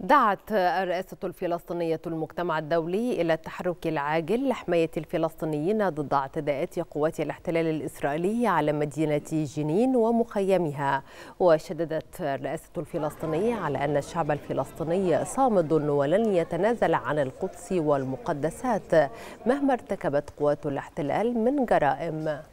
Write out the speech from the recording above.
دعت الرئاسة الفلسطينية المجتمع الدولي إلى التحرك العاجل لحماية الفلسطينيين ضد اعتداءات قوات الاحتلال الإسرائيلي على مدينة جنين ومخيمها وشددت الرئاسة الفلسطينية على أن الشعب الفلسطيني صامد ولن يتنازل عن القدس والمقدسات مهما ارتكبت قوات الاحتلال من جرائم